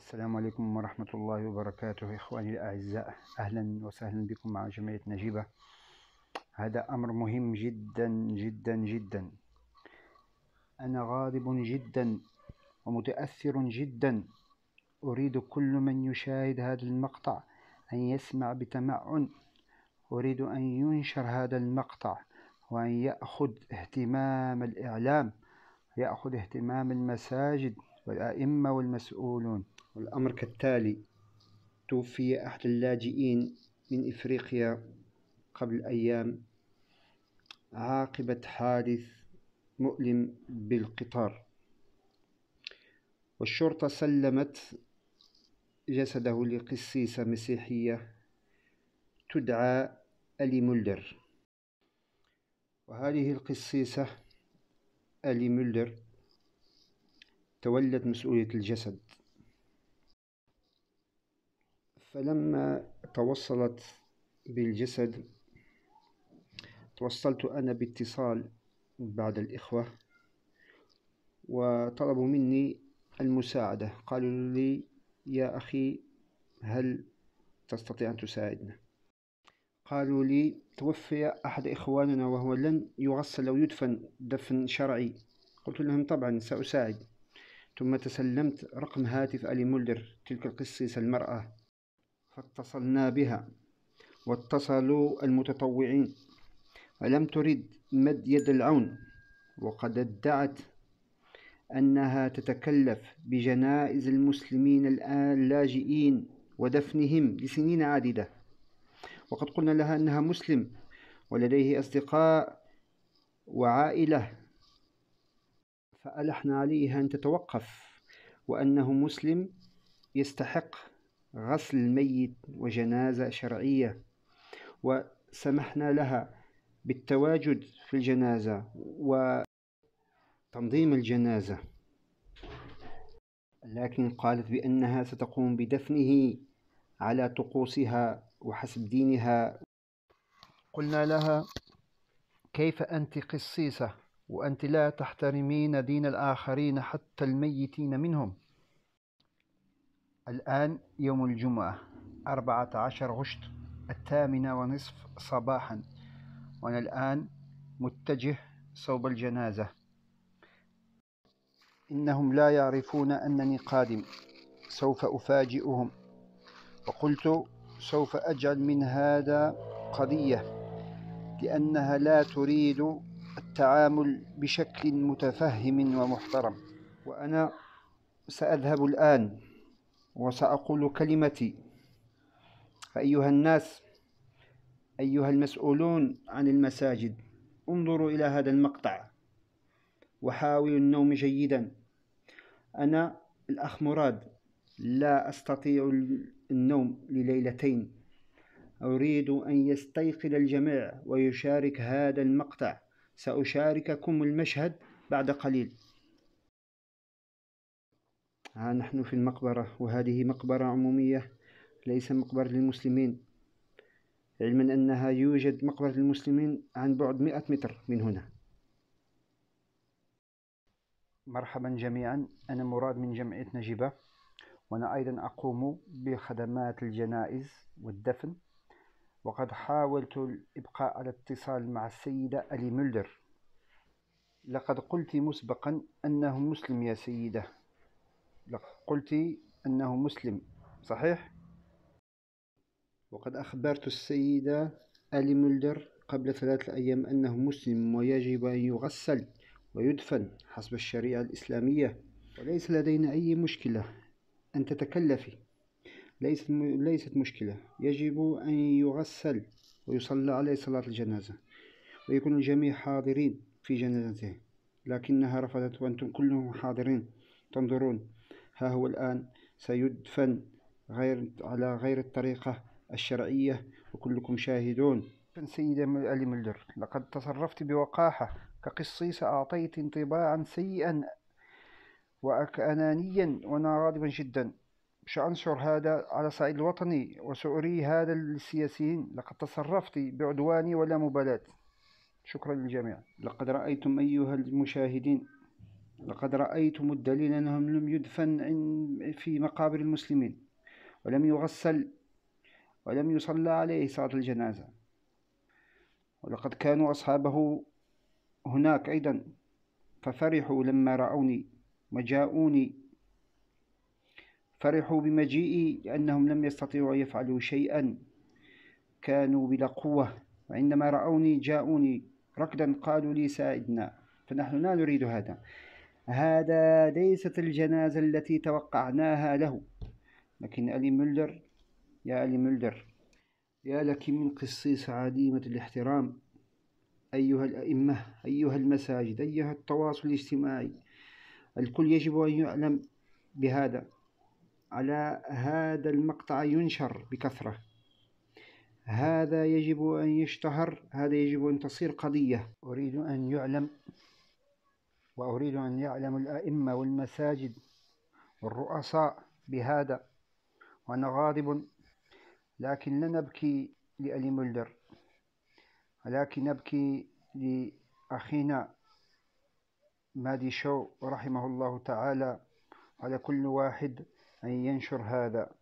السلام عليكم ورحمة الله وبركاته إخواني الأعزاء أهلا وسهلا بكم مع جمعية نجيبة هذا أمر مهم جدا جدا جدا أنا غاضب جدا ومتأثر جدا أريد كل من يشاهد هذا المقطع أن يسمع بتمعن أريد أن ينشر هذا المقطع وأن يأخذ اهتمام الإعلام يأخذ اهتمام المساجد والأئمة والمسؤولون والأمر كالتالي توفي أحد اللاجئين من إفريقيا قبل أيام عاقبة حادث مؤلم بالقطار والشرطة سلمت جسده لقسيسة مسيحية تدعى ألي مولدر وهذه القسيسة ألي مولدر تولت مسؤولية الجسد فلما توصلت بالجسد توصلت أنا باتصال بعد الإخوة وطلبوا مني المساعدة قالوا لي يا أخي هل تستطيع أن تساعدنا قالوا لي توفي أحد إخواننا وهو لن يغسل أو يدفن دفن شرعي قلت لهم طبعا سأساعد ثم تسلمت رقم هاتف ألي مولدر تلك القسيسة المرأة فاتصلنا بها واتصلوا المتطوعين ولم ترد مد يد العون وقد ادعت أنها تتكلف بجنائز المسلمين اللاجئين ودفنهم لسنين عديدة وقد قلنا لها أنها مسلم ولديه أصدقاء وعائلة فألحنا عليها أن تتوقف وأنه مسلم يستحق غسل الميت وجنازة شرعية وسمحنا لها بالتواجد في الجنازة وتنظيم الجنازة لكن قالت بأنها ستقوم بدفنه على طقوسها وحسب دينها قلنا لها كيف أنت قسيسة وأنت لا تحترمين دين الآخرين حتى الميتين منهم الآن يوم الجمعة أربعة عشر غشت الثامنة ونصف صباحا وأنا الآن متجه صوب الجنازة إنهم لا يعرفون أنني قادم سوف أفاجئهم وقلت سوف أجعل من هذا قضية لأنها لا تريد التعامل بشكل متفهم ومحترم وأنا سأذهب الآن وسأقول كلمتي فأيها الناس أيها المسؤولون عن المساجد انظروا إلى هذا المقطع وحاولوا النوم جيدا أنا الأخ مراد لا أستطيع النوم لليلتين أريد أن يستيقظ الجميع ويشارك هذا المقطع سأشارككم المشهد بعد قليل ها نحن في المقبرة وهذه مقبرة عمومية ليس مقبرة للمسلمين علما أنها يوجد مقبرة للمسلمين عن بعد مئة متر من هنا مرحبا جميعا أنا مراد من جمعية نجيبة وأنا أيضا أقوم بخدمات الجنائز والدفن وقد حاولت الإبقاء على اتصال مع السيدة ألي مولدر لقد قلت مسبقا أنه مسلم يا سيدة قلت أنه مسلم صحيح؟ وقد أخبرت السيدة آلي مولدر قبل ثلاثة أيام أنه مسلم ويجب أن يغسل ويدفن حسب الشريعة الإسلامية وليس لدينا أي مشكلة أن تتكلفي ليست, ليست مشكلة يجب أن يغسل ويصلى عليه صلاة الجنازة ويكون الجميع حاضرين في جنازته لكنها رفضت وأنتم كلهم حاضرين تنظرون ها هو الآن سيدفن غير على غير الطريقة الشرعية وكلكم شاهدون سيدة ألي ملر لقد تصرفت بوقاحة كقصيص أعطيت انطباعا سيئا وأنانيا وأنا غاضبا جدا سأنشر هذا على الصعيد الوطني وسأري هذا للسياسيين لقد تصرفت بعدواني ولا مبالاة شكرا للجميع لقد رأيتم أيها المشاهدين لقد رأيتم الدليل أنهم لم يدفن في مقابر المسلمين ولم يغسل ولم يصلى عليه صلاة الجنازة ولقد كانوا أصحابه هناك أيضا ففرحوا لما رأوني وجاءوني فرحوا بمجيئي لأنهم لم يستطيعوا أن يفعلوا شيئا كانوا بلا قوة وعندما رأوني جاءوني ركدا قالوا لي ساعدنا فنحن لا نريد هذا هذا ليست الجنازة التي توقعناها له لكن ألي ميلدر يا ألي ميلدر يا لك من قصيص عديمة الاحترام أيها الأئمة أيها المساجد أيها التواصل الاجتماعي الكل يجب أن يعلم بهذا على هذا المقطع ينشر بكثرة هذا يجب أن يشتهر هذا يجب أن تصير قضية أريد أن يعلم وأريد أن يعلم الأئمة والمساجد والرؤساء بهذا وأنا غاضب لكن لا نبكي لألي مولدر ولكن نبكي لأخينا مادي شو رحمه الله تعالى على كل واحد أن ينشر هذا